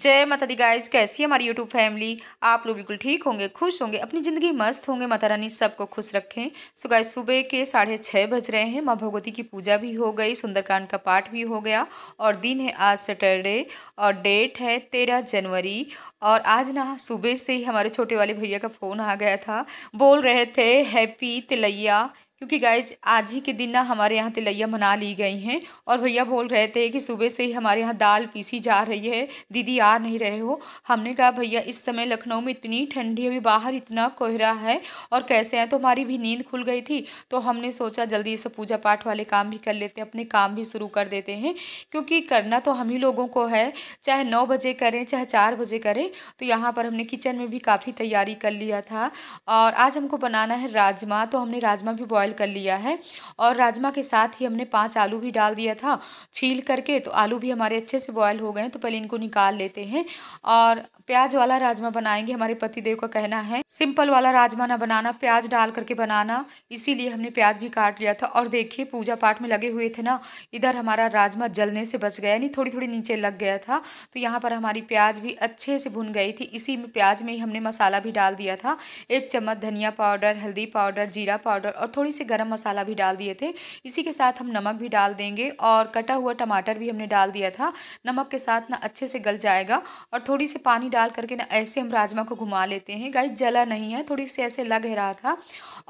जय माता the guys कैसी है हमारी यूट्यूब फैमिली आप लोग बिल्कुल ठीक होंगे खुश होंगे अपनी ज़िंदगी मस्त होंगे माता रानी सबको खुश रखें सो गाय सुबह के साढ़े छः बज रहे हैं माँ भगवती की पूजा भी हो गई सुंदरकांड का पाठ भी हो गया और दिन है आज सैटरडे और डेट है तेरह जनवरी और आज ना सुबह से ही हमारे छोटे वाले भैया का फ़ोन आ गया था बोल रहे थे हैप्पी तिलैया क्योंकि गाइज आज ही के दिन ना हमारे यहाँ तिलैया मना ली गई हैं और भैया बोल रहे थे कि सुबह से ही हमारे यहाँ दाल पीसी जा रही है दीदी आ नहीं रहे हो हमने कहा भैया इस समय लखनऊ में इतनी ठंडी है अभी बाहर इतना कोहरा है और कैसे हैं तो हमारी भी नींद खुल गई थी तो हमने सोचा जल्दी से पूजा पाठ वाले काम भी कर लेते हैं अपने काम भी शुरू कर देते हैं क्योंकि करना तो हम ही लोगों को है चाहे नौ बजे करें चाहे चार बजे करें तो यहाँ पर हमने किचन में भी काफ़ी तैयारी कर लिया था और आज हमको बनाना है राजमा तो हमने राजमा भी बॉयल बॉईल कर लिया है और राजमा के साथ ही हमने पाँच आलू भी डाल दिया था छील करके तो आलू भी हमारे अच्छे से बॉयल हो गए तो पहले इनको निकाल लेते हैं और प्याज वाला राजमा बनाएंगे हमारे पतिदेव का कहना है सिंपल वाला राजमा ना बनाना प्याज डाल करके बनाना इसीलिए हमने प्याज भी काट लिया था और देखिए पूजा पाठ में लगे हुए थे ना इधर हमारा राजमा जलने से बच गया यानी थोड़ी थोड़ी नीचे लग गया था तो यहाँ पर हमारी प्याज भी अच्छे से भुन गई थी इसी में प्याज में ही हमने मसाला भी डाल दिया था एक चम्मच धनिया पाउडर हल्दी पाउडर जीरा पाउडर और थोड़ी सी गर्म मसाला भी डाल दिए थे इसी के साथ हम नमक भी डाल देंगे और कटा हुआ टमाटर भी हमने डाल दिया था नमक के साथ ना अच्छे से गल जाएगा और थोड़ी सी पानी डाल करके ना ऐसे हम राजमा को घुमा लेते हैं गाइस जला नहीं है थोड़ी सी ऐसे लग रहा था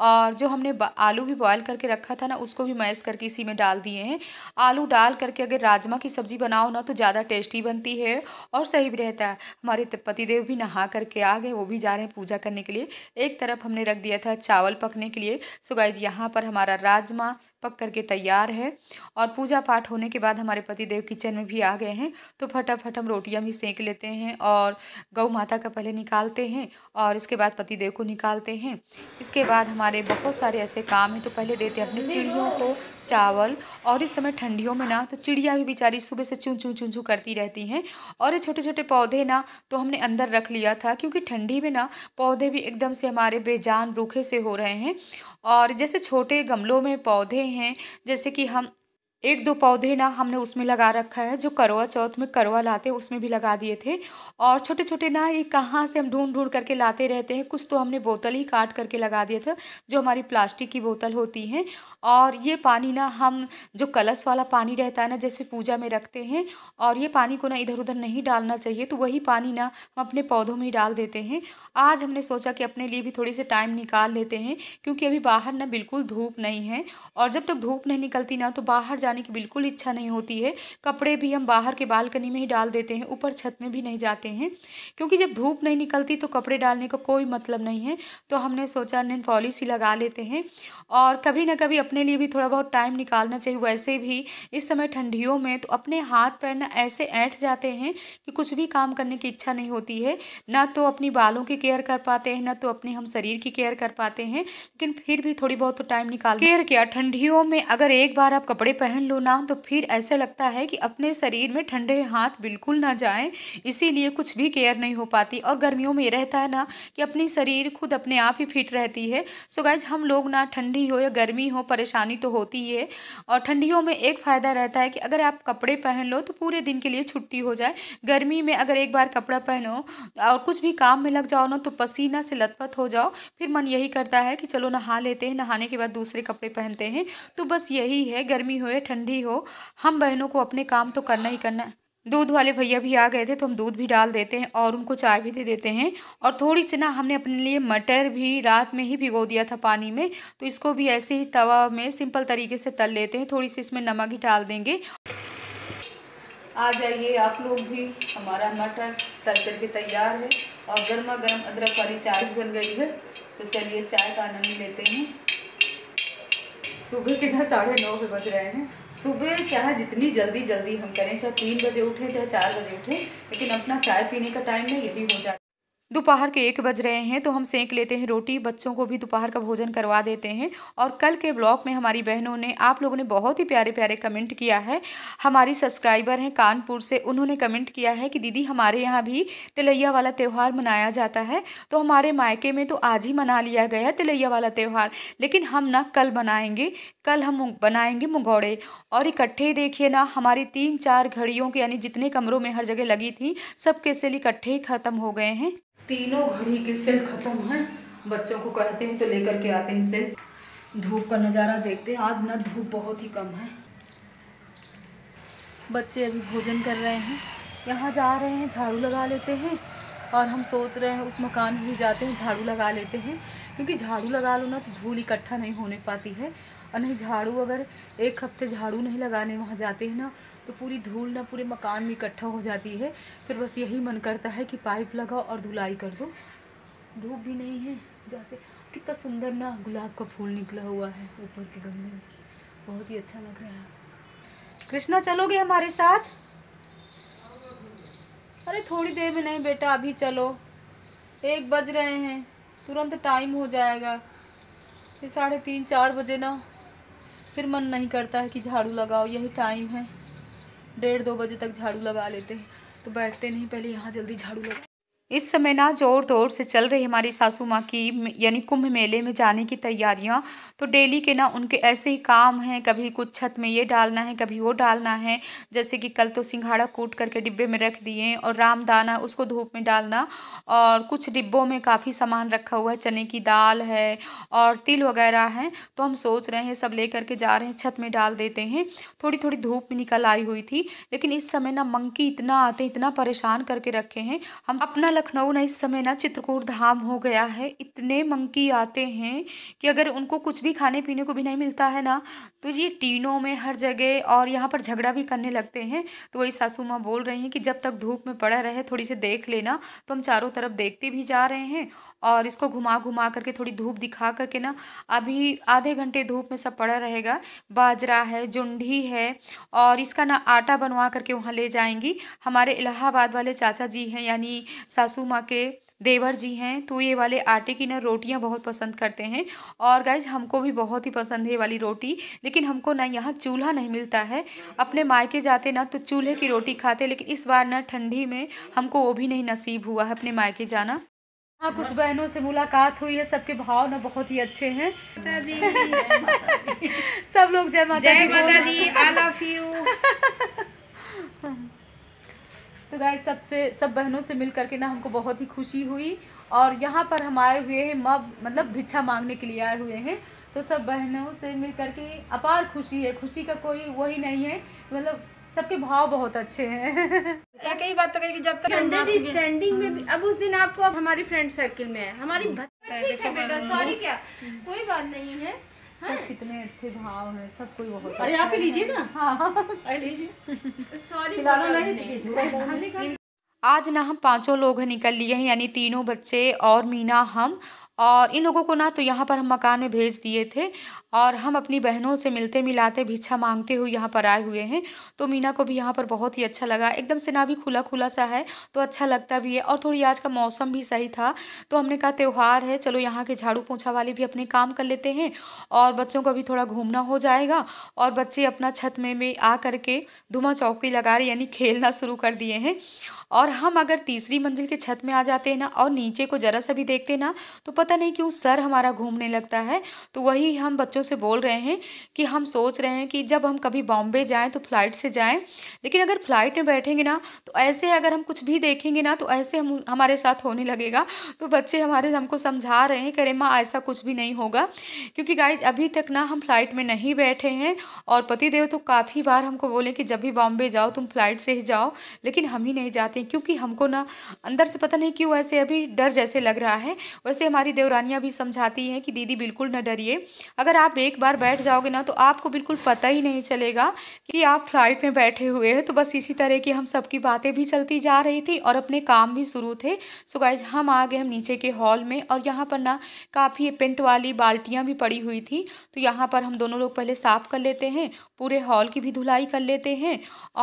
और जो हमने आलू भी बॉयल करके रखा था ना उसको भी मैश करके इसी में डाल दिए हैं आलू डाल करके अगर राजमा की सब्ज़ी बनाओ ना तो ज़्यादा टेस्टी बनती है और सही भी रहता है हमारे पतिदेव भी नहा करके आ गए वो भी जा रहे हैं पूजा करने के लिए एक तरफ हमने रख दिया था चावल पकने के लिए सो जी यहाँ पर हमारा राजमा पक करके तैयार है और पूजा पाठ होने के बाद हमारे पतिदेव किचन में भी आ गए हैं तो फटाफट हम रोटियां भी सेंक लेते हैं और गौ माता का पहले निकालते हैं और इसके बाद पतिदेव को निकालते हैं इसके बाद हमारे बहुत सारे ऐसे काम हैं तो पहले देते हैं अपनी चिड़ियों को चावल और इस समय ठंडियों में ना तो चिड़िया भी बेचारी सुबह से चूं चूं चूं चूं करती रहती हैं और ये छोटे छोटे पौधे ना तो हमने अंदर रख लिया था क्योंकि ठंडी में ना पौधे भी एकदम से हमारे बेजान रूखे से हो रहे हैं और जैसे छोटे गमलों में पौधे हैं जैसे कि हम एक दो पौधे ना हमने उसमें लगा रखा है जो करवा चौथ में करवा लाते उसमें भी लगा दिए थे और छोटे छोटे ना ये कहाँ से हम ढूंढ ढूंढ करके लाते रहते हैं कुछ तो हमने बोतल ही काट करके लगा दिए थे जो हमारी प्लास्टिक की बोतल होती हैं और ये पानी ना हम जो कलश वाला पानी रहता है ना जैसे पूजा में रखते हैं और ये पानी को ना इधर उधर नहीं डालना चाहिए तो वही पानी ना हम अपने पौधों में ही डाल देते हैं आज हमने सोचा कि अपने लिए भी थोड़ी से टाइम निकाल लेते हैं क्योंकि अभी बाहर ना बिल्कुल धूप नहीं है और जब तक धूप नहीं निकलती ना तो बाहर जाने की बिल्कुल इच्छा नहीं होती है कपड़े भी हम बाहर के बालकनी में ही डाल देते हैं ऊपर छत में भी नहीं जाते हैं क्योंकि जब धूप नहीं निकलती तो कपड़े डालने का को कोई मतलब नहीं है तो हमने सोचा नैन पॉलिसी लगा लेते हैं और कभी ना कभी अपने लिए भी थोड़ा बहुत टाइम निकालना चाहिए वैसे भी इस समय ठंडियों में तो अपने हाथ पैर ना ऐसे ऐठ जाते हैं कि कुछ भी काम करने की इच्छा नहीं होती है ना तो अपनी बालों की केयर कर पाते हैं ना तो अपने हम शरीर की केयर कर पाते हैं लेकिन फिर भी थोड़ी बहुत तो टाइम निकाल केयर किया ठंडियों में अगर एक बार आप कपड़े पहन पहन लो ना तो फिर ऐसा लगता है कि अपने शरीर में ठंडे हाथ बिल्कुल ना जाएं इसीलिए कुछ भी केयर नहीं हो पाती और गर्मियों में रहता है ना कि अपनी शरीर खुद अपने आप ही फिट रहती है सो गैज हम लोग ना ठंडी हो या गर्मी हो परेशानी तो होती ही है और ठंडियों में एक फ़ायदा रहता है कि अगर आप कपड़े पहन लो तो पूरे दिन के लिए छुट्टी हो जाए गर्मी में अगर एक बार कपड़ा पहनो और कुछ भी काम में लग जाओ ना तो पसीना से लथपथ हो जाओ फिर मन यही करता है कि चलो नहा लेते हैं नहाने के बाद दूसरे कपड़े पहनते हैं तो बस यही है गर्मी हो या ठंडी हो हम बहनों को अपने काम तो करना ही करना है दूध वाले भैया भी आ गए थे तो हम दूध भी डाल देते हैं और उनको चाय भी दे देते हैं और थोड़ी सी ना हमने अपने लिए मटर भी रात में ही भिगो दिया था पानी में तो इसको भी ऐसे ही तवा में सिंपल तरीके से तल लेते हैं थोड़ी सी इसमें नमक ही डाल देंगे आ जाइए आप लोग भी हमारा मटर तल करके तैयार है और गर्मा गर्म अदरक वाली चाय भी बन गई है तो चलिए चाय का आनंद लेते हैं सुबह के ना साढ़े नौ से बज रहे हैं सुबह चाहे जितनी जल्दी जल्दी हम करें चाहे तीन बजे उठें चाहे चार बजे उठें लेकिन अपना चाय पीने का टाइम ना यही हो जाता है दोपहर के एक बज रहे हैं तो हम सेंक लेते हैं रोटी बच्चों को भी दोपहर का भोजन करवा देते हैं और कल के ब्लॉग में हमारी बहनों ने आप लोगों ने बहुत ही प्यारे प्यारे कमेंट किया है हमारी सब्सक्राइबर हैं कानपुर से उन्होंने कमेंट किया है कि दीदी हमारे यहाँ भी तिलैया वाला त्यौहार मनाया जाता है तो हमारे मायके में तो आज ही मना लिया गया तिलैया वाला त्यौहार लेकिन हम ना कल बनाएंगे कल हम बनाएंगे मुगौड़े और इकट्ठे देखिए ना हमारी तीन चार घड़ियों के यानी जितने कमरों में हर जगह लगी थी सब से इकट्ठे ही ख़त्म हो गए हैं तीनों घड़ी के सेल ख़त्म हैं बच्चों को कहते हैं तो लेकर के आते हैं सेल धूप का नज़ारा देखते हैं आज ना धूप बहुत ही कम है बच्चे अभी भोजन कर रहे हैं यहाँ जा रहे हैं झाड़ू लगा लेते हैं और हम सोच रहे हैं उस मकान में भी जाते हैं झाड़ू लगा लेते हैं क्योंकि झाड़ू लगा लो ना तो धूल इकट्ठा नहीं होने पाती है और नहीं झाड़ू अगर एक हफ्ते झाड़ू नहीं लगाने वहाँ जाते हैं ना तो पूरी धूल ना पूरे मकान में इकट्ठा हो जाती है फिर बस यही मन करता है कि पाइप लगाओ और धुलाई कर दो धूप भी नहीं है जाते कितना सुंदर ना गुलाब का फूल निकला हुआ है ऊपर के गमले में बहुत ही अच्छा लग रहा है कृष्णा चलोगे हमारे साथ अरे थोड़ी देर में नहीं बेटा अभी चलो एक बज रहे हैं तुरंत टाइम हो जाएगा फिर साढ़े तीन चार बजे ना फिर मन नहीं करता है कि झाड़ू लगाओ यही टाइम है डेढ़ दो बजे तक झाड़ू लगा लेते हैं तो बैठते नहीं पहले यहाँ जल्दी झाड़ू लगा इस समय ना जोर तोड़ से चल रही हमारी सासू माँ की यानी कुंभ मेले में जाने की तैयारियाँ तो डेली के ना उनके ऐसे ही काम हैं कभी कुछ छत में ये डालना है कभी वो डालना है जैसे कि कल तो सिंघाड़ा कूट करके डिब्बे में रख दिए और रामदाना उसको धूप में डालना और कुछ डिब्बों में काफ़ी सामान रखा हुआ है चने की दाल है और तिल वगैरह है तो हम सोच रहे हैं सब ले करके जा रहे हैं छत में डाल देते हैं थोड़ी थोड़ी धूप में निकल आई हुई थी लेकिन इस समय ना मंकी इतना आते इतना परेशान करके रखे हैं हम अपना लखनऊ ना इस समय ना चित्रकूट धाम हो गया है इतने मंकी आते हैं कि अगर उनको कुछ भी खाने पीने को भी नहीं मिलता है ना तो ये टीनों में हर जगह और यहाँ पर झगड़ा भी करने लगते हैं तो वही सासू माँ बोल रही हैं कि जब तक धूप में पड़ा रहे थोड़ी से देख लेना तो हम चारों तरफ देखते भी जा रहे हैं और इसको घुमा घुमा करके थोड़ी धूप दिखा करके ना अभी आधे घंटे धूप में सब पड़ा रहेगा बाजरा है जुंडी है और इसका ना आटा बनवा करके वहाँ ले जाएंगी हमारे इलाहाबाद वाले चाचा जी हैं यानी सासू माँ के देवर जी हैं तो ये वाले आटे की ना रोटियाँ बहुत पसंद करते हैं और गाइज हमको भी बहुत ही पसंद है ये वाली रोटी लेकिन हमको ना यहाँ चूल्हा नहीं मिलता है अपने मायके जाते ना तो चूल्हे की रोटी खाते लेकिन इस बार ना ठंडी में हमको वो भी नहीं नसीब हुआ है अपने मायके जाना हाँ कुछ बहनों से मुलाकात हुई है सबके भाव ना बहुत ही अच्छे हैं सब लोग जय माता जय माता दी आई लव यू तो गाय सबसे सब बहनों से मिल करके ना हमको बहुत ही खुशी हुई और यहाँ पर हम आए हुए हैं माँ मतलब भिक्षा मांगने के लिए आए हुए हैं तो सब बहनों से मिल करके अपार खुशी है खुशी का कोई वही नहीं है मतलब सबके भाव बहुत अच्छे हैं कई बात तो कि जब तक स्टैंडिंग में भी अब उस दिन आपको अब हमारी फ्रेंड सर्किल में है हमारी हम्म। ठीक है बेटा सॉरी क्या हम्म। कोई बात नहीं है सब कितने अच्छे भाव हैं सब कोई बहुत अरे आप ही अच्छा लीजिए ना हाँ लीजिए सॉरी नहीं आज ना हम पांचों लोग निकल लिए हैं यानी तीनों बच्चे और मीना हम और इन लोगों को ना तो यहाँ पर हम मकान में भेज दिए थे और हम अपनी बहनों से मिलते मिलाते भिक्षा मांगते हुए यहाँ पर आए हुए हैं तो मीना को भी यहाँ पर बहुत ही अच्छा लगा एकदम से ना भी खुला खुला सा है तो अच्छा लगता भी है और थोड़ी आज का मौसम भी सही था तो हमने कहा त्यौहार है चलो यहाँ के झाड़ू पोछा वाले भी अपने काम कर लेते हैं और बच्चों को भी थोड़ा घूमना हो जाएगा और बच्चे अपना छत में में आ करके धुमा चौकड़ी लगा रहे यानी खेलना शुरू कर दिए हैं और हम अगर तीसरी मंजिल के छत में आ जाते हैं ना और नीचे को ज़रा सा भी देखते ना तो पता पता नहीं क्यों सर हमारा घूमने लगता है तो वही हम बच्चों से बोल रहे हैं कि हम सोच रहे हैं कि जब हम कभी बॉम्बे जाएं तो फ्लाइट से जाएं लेकिन अगर फ्लाइट में बैठेंगे ना तो ऐसे अगर हम कुछ भी देखेंगे ना तो ऐसे हम हमारे साथ होने लगेगा तो बच्चे हमारे हमको समझा रहे हैं करे माँ ऐसा कुछ भी नहीं होगा क्योंकि गाइज अभी तक ना हम फ्लाइट में नहीं बैठे हैं और पतिदेव तो काफ़ी बार हमको बोले कि जब भी बॉम्बे जाओ तुम फ्लाइट से ही जाओ लेकिन हम ही नहीं जाते क्योंकि हमको ना अंदर से पता नहीं क्यों ऐसे अभी डर जैसे लग रहा है वैसे हमारी देवरानिया भी समझाती हैं कि दीदी बिल्कुल न डरिए अगर आप एक बार बैठ जाओगे ना तो आपको बिल्कुल पता ही नहीं चलेगा कि आप फ्लाइट में बैठे हुए हैं तो बस इसी तरह की हम सबकी बातें भी चलती जा रही थी और अपने काम भी शुरू थे सो गाइज हम आ गए हम नीचे के हॉल में और यहाँ पर ना काफ़ी पेंट वाली बाल्टियाँ भी पड़ी हुई थी तो यहाँ पर हम दोनों लोग पहले साफ़ कर लेते हैं पूरे हॉल की भी धुलाई कर लेते हैं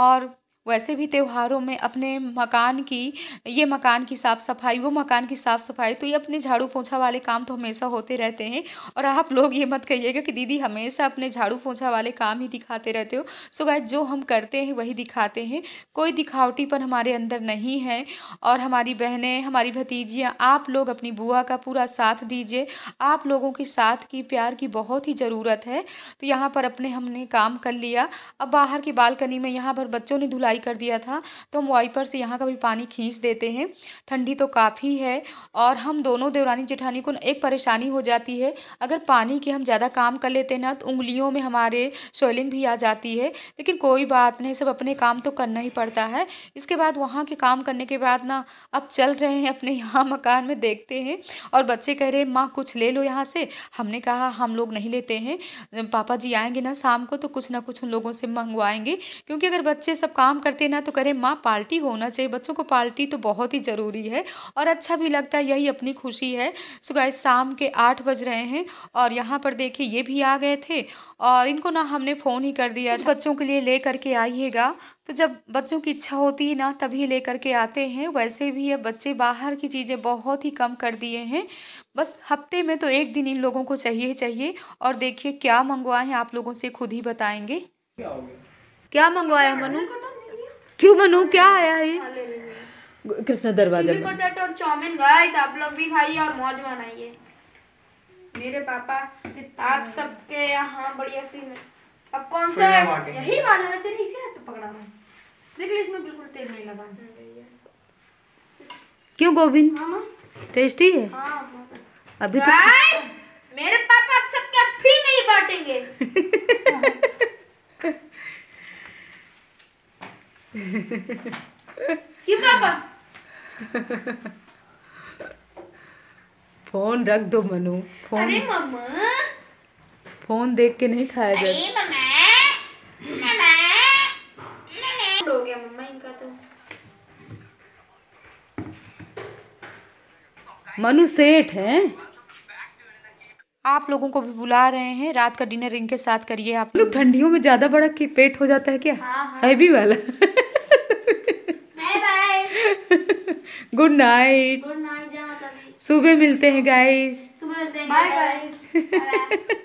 और वैसे भी त्योहारों में अपने मकान की ये मकान की साफ़ सफाई वो मकान की साफ़ सफाई तो ये अपने झाड़ू पोछा वाले काम तो हमेशा होते रहते हैं और आप लोग ये मत कहिएगा कि दीदी हमेशा अपने झाड़ू पोछा वाले काम ही दिखाते रहते हो सो गाय जो हम करते हैं वही दिखाते हैं कोई दिखावटीपन हमारे अंदर नहीं है और हमारी बहनें हमारी भतीजियाँ आप लोग अपनी बुआ का पूरा साथ दीजिए आप लोगों के साथ की प्यार की बहुत ही ज़रूरत है तो यहाँ पर अपने हमने काम कर लिया अब बाहर की बालकनी में यहाँ पर बच्चों ने धुलाई अप्लाई कर दिया था तो हम वाइपर से यहाँ का भी पानी खींच देते हैं ठंडी तो काफ़ी है और हम दोनों देवरानी जेठानी को एक परेशानी हो जाती है अगर पानी के हम ज़्यादा काम कर लेते हैं ना तो उंगलियों में हमारे शोलिंग भी आ जाती है लेकिन कोई बात नहीं सब अपने काम तो करना ही पड़ता है इसके बाद वहाँ के काम करने के बाद ना अब चल रहे हैं अपने यहाँ मकान में देखते हैं और बच्चे कह रहे माँ कुछ ले लो यहाँ से हमने कहा हम लोग नहीं लेते हैं पापा जी आएंगे ना शाम को तो कुछ ना कुछ उन लोगों से मंगवाएंगे क्योंकि अगर बच्चे सब काम करते ना तो करें माँ पार्टी होना चाहिए बच्चों को पार्टी तो बहुत ही ज़रूरी है और अच्छा भी लगता है यही अपनी खुशी है सो गाय शाम के आठ बज रहे हैं और यहाँ पर देखिए ये भी आ गए थे और इनको ना हमने फ़ोन ही कर दिया बच्चों के लिए ले करके आइएगा तो जब बच्चों की इच्छा होती है ना तभी ले करके आते हैं वैसे भी अब बच्चे बाहर की चीज़ें बहुत ही कम कर दिए हैं बस हफ्ते में तो एक दिन इन लोगों को चाहिए चाहिए और देखिए क्या मंगवाए हैं आप लोगों से खुद ही बताएंगे क्या मंगवाया मनु क्यों बनू क्या आया है कृष्णा दरवाजा पोटैटो और चाउमीन गाइस आप लोग भी खाइए और मौज मनाइए मेरे पापा आप सबके यहाँ बढ़िया फिल्म है अब कौन सा है यही वाला है तेरे इसे हाथ पकड़ा मैं देख ले इसमें बिल्कुल तेल नहीं लगा क्यों गोविंद हाँ, हाँ। टेस्टी है हाँ, अभी तो मेरे पापा क्यों पापा फोन रख दो मनु फोन अरे मम्मा फोन देख के नहीं खाया मम्मा हो गया मम्मा इनका तो मनु सेठ है आप लोगों को भी बुला रहे हैं रात का डिनर इनके साथ करिए आप लोग ठंडियों में ज़्यादा बड़ा पेट हो जाता है क्या हाँ, हाँ। भी वाला गुड नाइट सुबह मिलते हैं गाइस सुबह मिलते हैं बाय गाइस